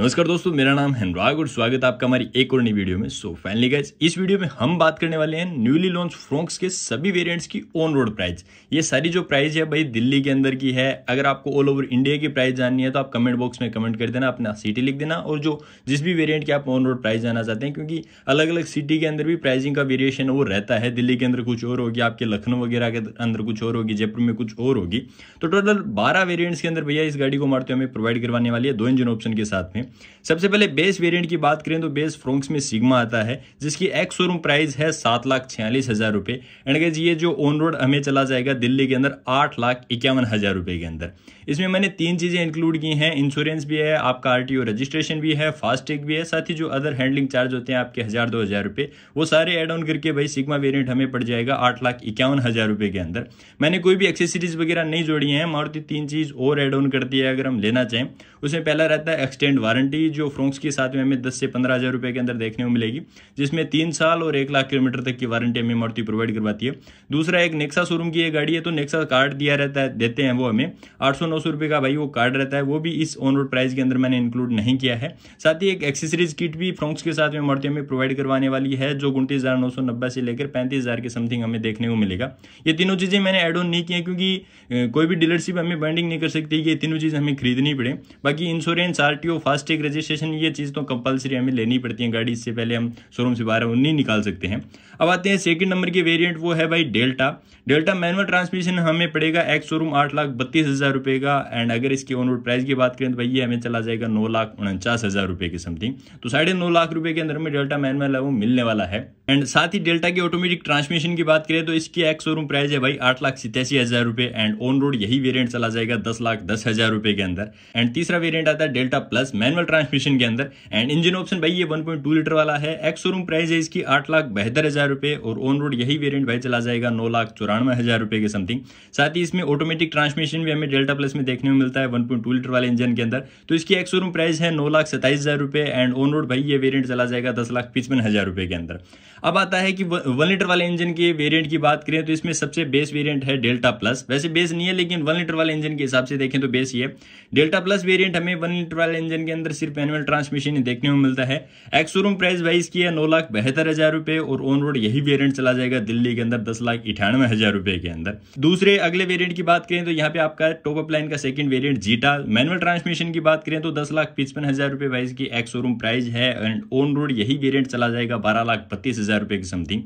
नमस्कार दोस्तों मेरा नाम है अनुराग और स्वागत है आपका हमारी एक और नई वीडियो में सो फाइनली गाइज इस वीडियो में हम बात करने वाले हैं न्यूली लॉन्च फ्रोंक्स के सभी वेरिएंट्स की ऑन रोड प्राइस ये सारी जो प्राइस है भाई दिल्ली के अंदर की है अगर आपको ऑल ओवर इंडिया की प्राइस जाननी है तो आप कमेंट बॉक्स में कमेंट कर देना अपना सिटी लिख देना और जो जिस भी वेरियंट की आप ऑन रोड प्राइस जाना चाहते हैं क्योंकि अलग अलग सिटी के अंदर भी प्राइजिंग का वेरिएशन वो रहता है दिल्ली के अंदर कुछ और होगी आपके लखनऊ वगैरह के अंदर कुछ और होगी जयपुर में कुछ और होगी तो टोटल बारह वेरियंट्स के अंदर भैया इस गाड़ी को मारते तो हमें प्रोवाइड करवाने वाली है दो इंजन ऑप्शन के साथ में सबसे पहले बेस वेरिएंट की बात करें तो बेस फ्रोंक्स में सिग्मा आता है जिसकी एक्स शोरूम प्राइस है सात लाख छियालीस हज़ार रुपए एंड गज ये जो ऑन रोड हमें चला जाएगा दिल्ली के अंदर आठ लाख इक्यावन हज़ार रुपए के अंदर इसमें मैंने तीन चीज़ें इंक्लूड की हैं इंश्योरेंस भी है आपका आर रजिस्ट्रेशन भी है फास्टैग भी है साथ ही जो अदर हैंडलिंग चार्ज होते हैं आपके हज़ार दो हज़ार रुपए वो सारे एड ऑन करके भाई सिग्मा वेरियंट हमें पड़ जाएगा आठ लाख इक्यावन हज़ार रुपए के अंदर मैंने कोई भी एक्सेसरीज वगैरह नहीं जोड़ी है मारुति तीन चीज़ और एड ऑन करती है अगर हम लेना चाहें उसमें पहला रहता है एक्सटेंड वारंटी गारंटी जो फ्रोंक्स के साथ में हमें दस से पंद्रह हज़ार रुपये के अंदर देखने को मिलेगी जिसमें तीन साल और एक लाख किलोमीटर तक की वारंटी हमें मारुति प्रोवाइड करवाती है दूसरा एक नेक्सा शोरूम की ये गाड़ी है तो नेक्सा कार्ड दिया रहता है देते हैं वो हमें आठ सौ नौ सौ रुपये का भाई वो कार्ड रहता है वो भी इस ऑन रोड प्राइस के अंदर मैंने इंक्लूड नहीं किया है साथ ही एक एक्सेसरीज किट भी फ्रोंक्स के साथ में मारुति हमें प्रोवाइड करवाने वाली है जो उनतीस हज़ार नौ सौ नब्बे से लेकर पैंतीस हज़ार के समथिंग हमें देखने को मिलेगा ये तीनों चीज़ें मैंने एड ऑन नहीं की हैं क्योंकि कोई भी डीलरशिप हमें बाइंडिंग नहीं कर सकती ये तीनों चीज़ हमें खरीदनी पड़े बाकी insurance or fast FASTag registration ये चीज़ तो कंपलसरी हमें लेनी पड़ती है गाड़ी इससे पहले हम शोरूम से बाहर नहीं निकाल सकते हैं अब आते हैं सेकंड नंबर के वेरिएंट वो है भाई डेल्टा डेल्टा मैनुअल ट्रांसमिशन हमें पड़ेगा एक्स शोरूम आठ लाख बत्तीस हज़ार रुपये का एंड अगर इसकी ऑन रोड प्राइस की बात करें तो भाई ये हमें चला जाएगा नौ लाख उनचास हज़ार रुपये के समथिंग तो साढ़े नौ लाख रुपये के अंदर में डेल्टा मैनुअल है वो मिलने वाला है एंड साथ ही डेल्टा की ऑटोमेटिक ट्रांसमिशन की बात करें तो इसकी एक्स शोरूम प्राइस है भाई आठ लाख सितासी हज़ार रुपये एंड ऑन रोड यही वेरियंट चला जाएगा दस लाख दस हज़ार रुपये के अंदर एंड तीसरा वेरियंट आता है Delta plus man manual transmission के अंदर एंड इंजन ऑप्शन भाई ये 1.2 लीटर वाला है एक्स शोरूम प्राइस है इसकी आठ लाख बहत्तर हज़ार रुपये और ऑन रोड यही वेरियंट भाई चला जाएगा नौ लाख चौरानवे हज़ार रुपये के समथिंग साथ ही इसमें ऑटोमेटिक ट्रांसमिशन भी हमें डेल्टा प्लस में देखने में मिलता है वन लीटर वाले इंजन के अंदर तो इसकी एक्स शोरूम प्राइस है नौ लाख सत्ताईस हज़ार रुपये एंड ऑन रोड भाई ये वेरियंट चला जाएगा दस लाख पचपन हज़ार रुपये के अंदर अब आता है कि वन लीटर वाले इंजन के वेरियंट की बात करें तो इसमें सबसे बेस वेरियंट है डेल्टा प्लस वैसे बेस नहीं है लेकिन वन लीटर वाले इंजन के हिसाब से देखें तो बेस ये डेल्टा प्लस वेरियंट हमें वन लीटर वाले इंजन के अंदर सिर्फ एनुअल ट्रांसमिशन ही देखने को मिलता है एक्स शोरूम प्राइस वाइज की है नौ लाख बहत्तर हजार रुपए और ऑन रोड यही वेरिएंट चला जाएगा दिल्ली के अंदर दस लाख अठानवे हजार रुपए के अंदर दूसरे अगले वेरिएंट की बात करें तो यहाँ पे आपका टॉप अप लाइन का second variant Zeta manual transmission की बात करें तो दस लाख पचपन हजार रुपए वाइज की एक्स शोरूम प्राइस है एंड ऑन रोड यही वेरियंट चला जाएगा बारह लाख बत्तीस हजार रुपए की समथिंग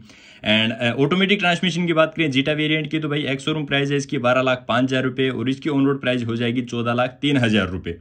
एंड ऑटोमेटिक ट्रांसमिशन की बात करें जीटा वेरियंट की तो भाई एक्स शोरूम प्राइस है इसकी बारह लाख पांच हजार रुपए और इसकी ऑन रोड प्राइस हो जाएगी चौदह लाख तीन हजार रुपए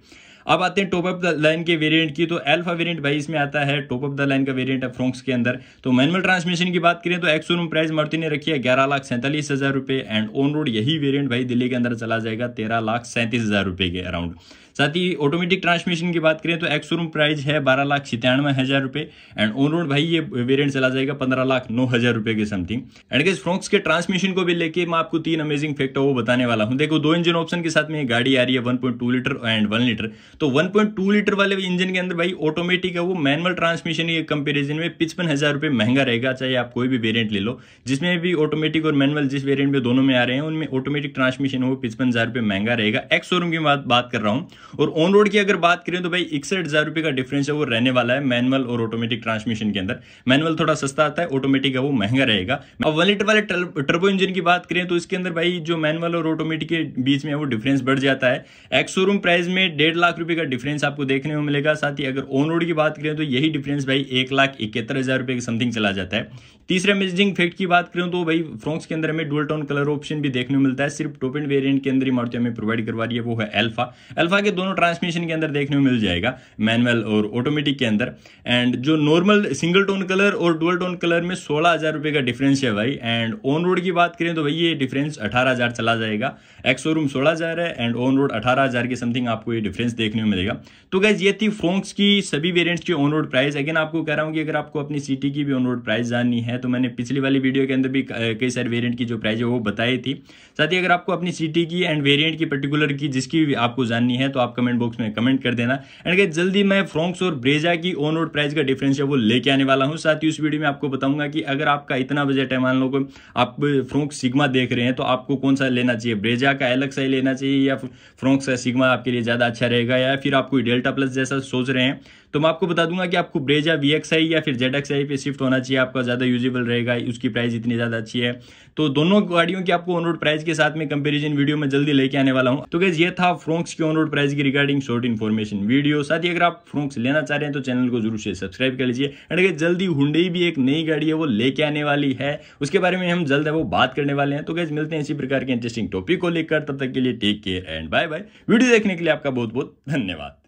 अब आते हैं टॉप ऑफ द लाइन के वेरिएंट की तो एल्फा वेरिएंट भाई इसमें आता है टॉप ऑफ द लाइन का वेरिएंट है फ्रोंक्स के अंदर तो मैनुअल ट्रांसमिशन की बात करें तो एक्सोरूम प्राइस मारुति ने रखी है ग्यारह लाख सैंतालीस हज़ार रुपए एंड ऑन रोड यही वेरिएंट भाई दिल्ली के अंदर चला जाएगा तेरह लाख सैंतीस हज़ार रुपए के अराउंड साथ ही ऑटोमेटिक ट्रांसमिशन की बात करें तो एक्सोरूम प्राइस है बारह लाख सितानवे हज़ार रुपए एंड ऑन रोड भाई ये वेरिएंट चला जाएगा पंद्रह लाख नौ हज़ार रुपए के समथिंग एंड किस फ्रोंक्स के ट्रांसमिशन को भी लेके मैं आपको तीन अमेजिंग फैक्ट वो बताने वाला हूँ देखो दो इंजन ऑप्शन के साथ में गाड़ी आ रही है one litre and one litre तो 1.2 लीटर वाले इंजन के अंदर भाई ऑटोमेटिक है वो मैनुअल ट्रांसमिशन के कंपेरिजन में पिचपन हजार रुपये महंगा रहेगा चाहे आप कोई भी वेरियंट ले लो जिसमें भी ऑटोमेटिक और मैनुअल जिस वेरियंट में दोनों में आ रहे हैं उनमें ऑटोमेटिक ट्रांसमिशन वो पिचपन हजार रुपये महंगा रहेगा एक्स शोरूम की बात बात कर रहा हूँ और ऑन रोड की अगर बात करें तो भाई इकसठ हजार रुपये का डिफरेंस है वो रहने वाला है मैनुअल और ऑटोमेटिक ट्रांसमिशन के अंदर मैनुअल थोड़ा सस्ता आता है ऑटोमेटिक है वो महंगा रहेगा अब वन लीटर वाले टर्बो इंजन की बात करें तो इसके अंदर भाई जो मैनुअल और ऑटोमेटिक के बीच में वो डिफरेंस बढ़ जाता है एक्स शोरूम प्राइस में डेढ़ लाख रुपये का डिफरेंस आपको देखने को मिलेगा साथ ही अगर ऑन रोड की बात करें तो यही डिफरेंस भाई एक लाख इकहत्तर हज़ार रुपये के समथिंग चला जाता है तीसरे मेजिंग फैक्ट की बात करें तो भाई फ्रॉक्स के अंदर हमें डुअल टोन कलर ऑप्शन भी देखने को मिलता है सिर्फ टॉप एंड वेरियंट के अंदर ही मारुति हमें प्रोवाइड करवा रही है वो है एल्फा एल्फा के दोनों ट्रांसमिशन के अंदर देखने को मिल जाएगा मैनुअल और ऑटोमेटिक के अंदर एंड जो नॉर्मल सिंगल टोन कलर और डुअल टोन कलर में सोलह हज़ार रुपये का डिफरेंस है भाई एंड ऑन रोड की बात करें तो भाई ये डिफरेंस अठारह हज़ार चला जाएगा एक्सोरूम सोलह हज़ार है एंड ऑन रोड अठारह हज़ार के समथिंग आपको ये डिफरेंस देखने देखने को मिलेगा तो गैस ये थी फोक्स की सभी वेरियंट्स की ऑन रोड प्राइस अगेन आपको कह रहा हूँ कि अगर आपको अपनी सिटी की भी ऑन रोड प्राइस जाननी है तो मैंने पिछली वाली वीडियो के अंदर भी कई सारे वेरियंट की जो प्राइस है वो बताई थी साथ ही अगर आपको अपनी सिटी की एंड वेरियंट की पर्टिकुलर की जिसकी भी आपको जाननी है तो आप कमेंट बॉक्स में कमेंट कर देना एंड गैस जल्दी मैं फ्रोंक्स और ब्रेजा की ऑन रोड प्राइस का डिफरेंस है वो लेके आने वाला हूँ साथ ही उस वीडियो में आपको बताऊंगा कि अगर आपका इतना बजट है मान लो आप फ्रोंक सिग्मा देख रहे हैं तो आपको कौन सा लेना चाहिए ब्रेजा का अलग सा लेना चाहिए या फ्रोंक्स का सिग्मा आपके लिए ज़्यादा अच्छा रहेगा या फिर आप कोई डेल्टा प्लस जैसा सोच रहे हैं तो मैं आपको बता दूंगा कि आपको ब्रेजा वी एक्स आई या फिर जेड एक्स आई पे शिफ्ट होना चाहिए आपका ज़्यादा यूजेबल रहेगा उसकी प्राइस इतनी ज़्यादा अच्छी है तो दोनों गाड़ियों की आपको ऑन रोड प्राइस के साथ में कंपेरिजन वीडियो में जल्दी लेके आने वाला हूँ तो गैस ये था फ्रोक्स की ऑन रोड प्राइस की रिगार्डिंग शॉर्ट इन्फॉर्मेशन वीडियो साथ ही अगर आप फ्रोक्स लेना चाह रहे हैं तो चैनल को जरूर से सब्सक्राइब कर लीजिए एंड अगर जल्दी हुडई भी एक नई गाड़ी है वो लेके आने वाली है उसके बारे में हम जल्द है वो बात करने वाले हैं तो गैस मिलते हैं इसी प्रकार के इंटरेस्टिंग टॉपिक को लेकर तब तक के लिए take care and bye bye video देखने के लिए आपका बहुत बहुत धन्यवाद